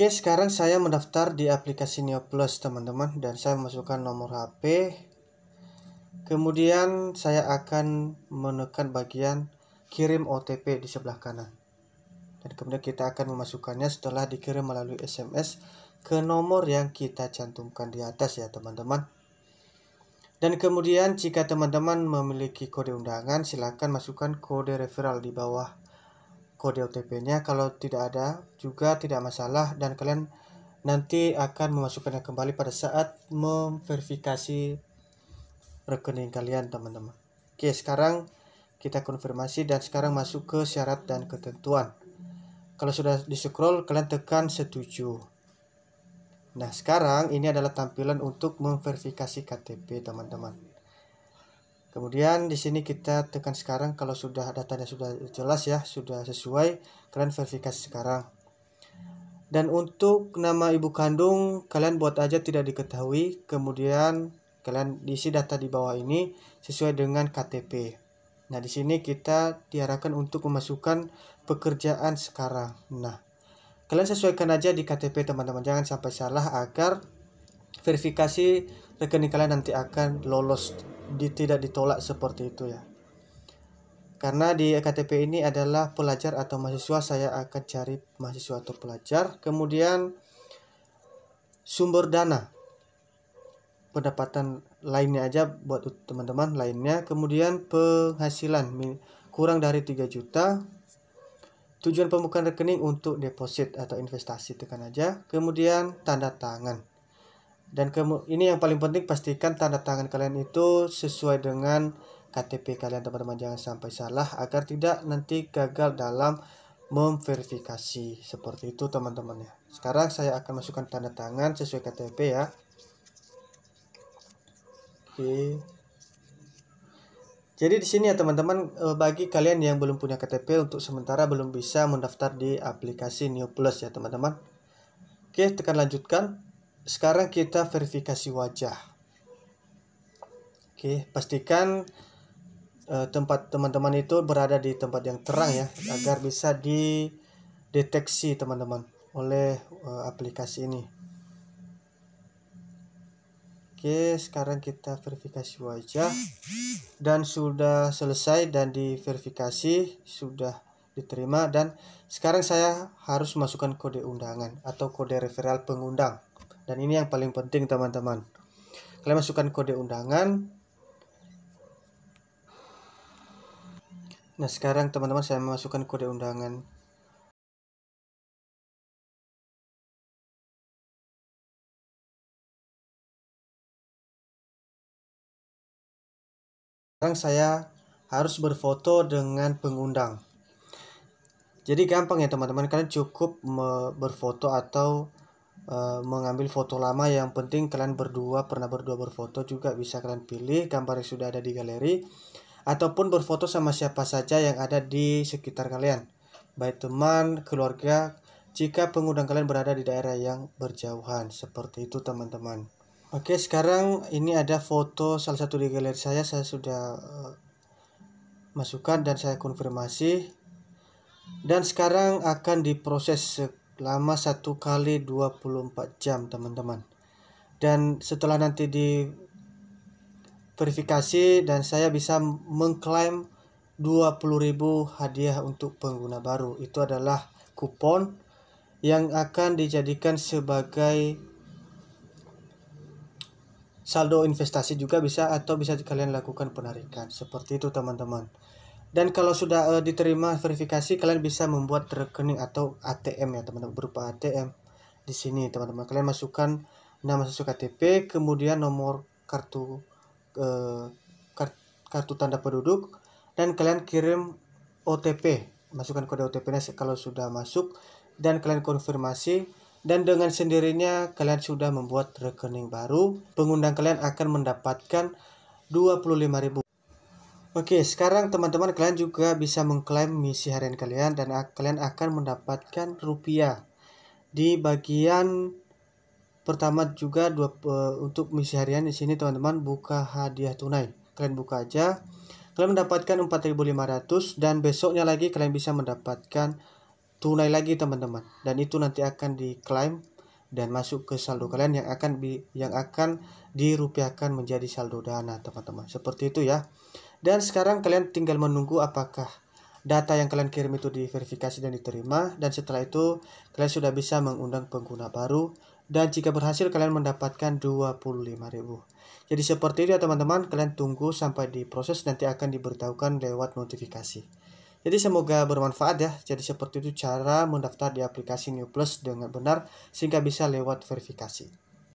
Oke, sekarang saya mendaftar di aplikasi Neo Plus, teman-teman, dan saya masukkan nomor HP. Kemudian saya akan menekan bagian kirim OTP di sebelah kanan. Dan kemudian kita akan memasukkannya setelah dikirim melalui SMS ke nomor yang kita cantumkan di atas ya, teman-teman. Dan kemudian jika teman-teman memiliki kode undangan, silakan masukkan kode referral di bawah kode OTP-nya. Kalau tidak ada juga tidak masalah dan kalian nanti akan memasukkannya kembali pada saat memverifikasi rekening kalian teman-teman. Oke, sekarang kita konfirmasi dan sekarang masuk ke syarat dan ketentuan. Kalau sudah di scroll kalian tekan setuju. Nah, sekarang ini adalah tampilan untuk memverifikasi KTP teman-teman. Kemudian di sini kita tekan sekarang kalau sudah datanya sudah jelas ya, sudah sesuai, kalian verifikasi sekarang. Dan untuk nama ibu kandung kalian buat aja tidak diketahui, kemudian kalian isi data di bawah ini sesuai dengan KTP. Nah, di sini kita diarahkan untuk memasukkan pekerjaan sekarang. Nah, kalian sesuaikan aja di KTP teman-teman, jangan sampai salah agar verifikasi rekening kalian nanti akan lolos di, tidak ditolak seperti itu ya. Karena di e KTP ini adalah pelajar atau mahasiswa, saya akan cari mahasiswa atau pelajar. Kemudian sumber dana pendapatan lainnya aja buat teman-teman lainnya kemudian penghasilan kurang dari 3 juta tujuan pembukaan rekening untuk deposit atau investasi tekan aja kemudian tanda tangan dan ini yang paling penting pastikan tanda tangan kalian itu sesuai dengan KTP kalian teman-teman jangan sampai salah agar tidak nanti gagal dalam memverifikasi seperti itu teman-teman ya sekarang saya akan masukkan tanda tangan sesuai KTP ya oke jadi di sini ya teman-teman e, bagi kalian yang belum punya KTP untuk sementara belum bisa mendaftar di aplikasi New Plus ya teman-teman oke tekan lanjutkan sekarang kita verifikasi wajah. Oke, pastikan uh, tempat teman-teman itu berada di tempat yang terang ya agar bisa dideteksi teman-teman oleh uh, aplikasi ini. Oke, sekarang kita verifikasi wajah dan sudah selesai dan diverifikasi sudah diterima dan sekarang saya harus masukkan kode undangan atau kode referral pengundang. Dan ini yang paling penting teman-teman. Kalian masukkan kode undangan. Nah sekarang teman-teman saya memasukkan kode undangan. Sekarang saya harus berfoto dengan pengundang. Jadi gampang ya teman-teman, kalian cukup berfoto atau e, mengambil foto lama yang penting kalian berdua pernah berdua berfoto juga bisa kalian pilih gambar yang sudah ada di galeri ataupun berfoto sama siapa saja yang ada di sekitar kalian baik teman, keluarga jika pengundang kalian berada di daerah yang berjauhan seperti itu teman-teman Oke sekarang ini ada foto salah satu di galeri saya saya sudah e, masukkan dan saya konfirmasi dan sekarang akan diproses lama satu kali 24 jam teman-teman dan setelah nanti di verifikasi dan saya bisa mengklaim 20.000 hadiah untuk pengguna baru itu adalah kupon yang akan dijadikan sebagai saldo investasi juga bisa atau bisa kalian lakukan penarikan seperti itu teman-teman dan kalau sudah uh, diterima verifikasi kalian bisa membuat rekening atau ATM ya teman-teman berupa ATM di sini teman-teman kalian masukkan nama sesuai KTP kemudian nomor kartu uh, kart, kartu tanda penduduk dan kalian kirim OTP masukkan kode OTP-nya kalau sudah masuk dan kalian konfirmasi dan dengan sendirinya kalian sudah membuat rekening baru. Pengundang kalian akan mendapatkan 25.000 Oke, sekarang teman-teman kalian juga bisa mengklaim misi harian kalian dan kalian akan mendapatkan rupiah. Di bagian pertama juga dua, uh, untuk misi harian di sini teman-teman buka hadiah tunai. Kalian buka aja. Kalian mendapatkan 4.500 dan besoknya lagi kalian bisa mendapatkan tunai lagi teman-teman. Dan itu nanti akan diklaim dan masuk ke saldo kalian yang akan yang akan dirupiahkan menjadi saldo dana teman-teman. Seperti itu ya. Dan sekarang kalian tinggal menunggu apakah data yang kalian kirim itu diverifikasi dan diterima. Dan setelah itu kalian sudah bisa mengundang pengguna baru. Dan jika berhasil kalian mendapatkan 25.000. Jadi seperti itu ya teman-teman, kalian tunggu sampai diproses nanti akan diberitahukan lewat notifikasi. Jadi semoga bermanfaat ya. Jadi seperti itu cara mendaftar di aplikasi New Plus dengan benar sehingga bisa lewat verifikasi.